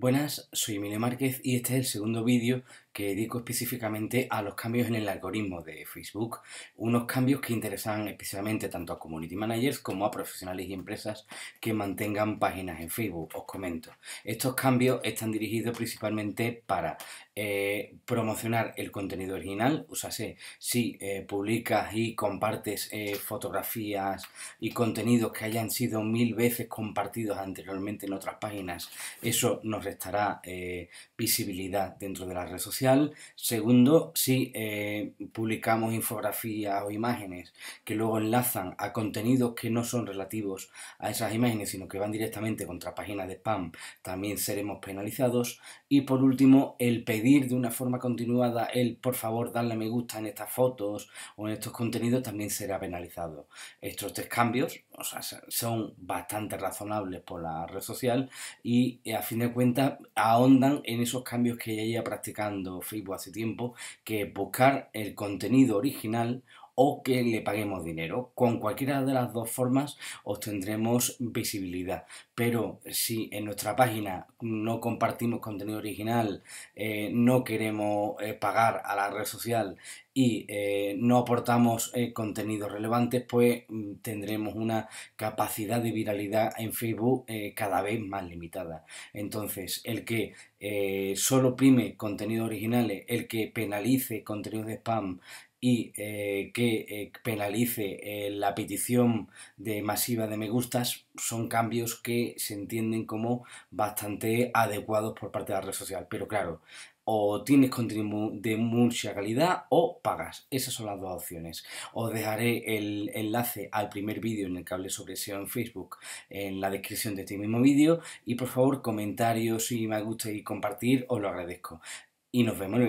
Buenas, soy Emilio Márquez y este es el segundo vídeo que dedico específicamente a los cambios en el algoritmo de Facebook, unos cambios que interesan especialmente tanto a community managers como a profesionales y empresas que mantengan páginas en Facebook. Os comento, estos cambios están dirigidos principalmente para eh, promocionar el contenido original, o sea, si, eh, publicas y compartes eh, fotografías y contenidos que hayan sido mil veces compartidos anteriormente en otras páginas, eso nos restará visibilidad dentro de las redes sociales Segundo, si eh, publicamos infografías o imágenes que luego enlazan a contenidos que no son relativos a esas imágenes, sino que van directamente contra páginas de spam, también seremos penalizados. Y por último, el pedir de una forma continuada el por favor darle me gusta en estas fotos o en estos contenidos también será penalizado. Estos tres cambios son bastante razonables por la red social y a fin de cuentas ahondan en esos cambios que ya ido practicando Facebook hace tiempo, que buscar el contenido original o que le paguemos dinero. Con cualquiera de las dos formas obtendremos visibilidad. Pero si en nuestra página no compartimos contenido original, eh, no queremos eh, pagar a la red social y eh, no aportamos contenidos relevantes, pues mm, tendremos una capacidad de viralidad en Facebook cada vez más limitada. Entonces, el que solo prime contenidos originales, el que penalice contenidos de spam, y eh, que eh, penalice eh, la petición de masiva de me gustas son cambios que se entienden como bastante adecuados por parte de la red social. Pero claro, o tienes contenido de mucha calidad o pagas. Esas son las dos opciones. Os dejaré el enlace al primer vídeo en el que hablé sobre SEO en Facebook en la descripción de este mismo vídeo y por favor comentarios si me gusta y compartir os lo agradezco. Y nos vemos en el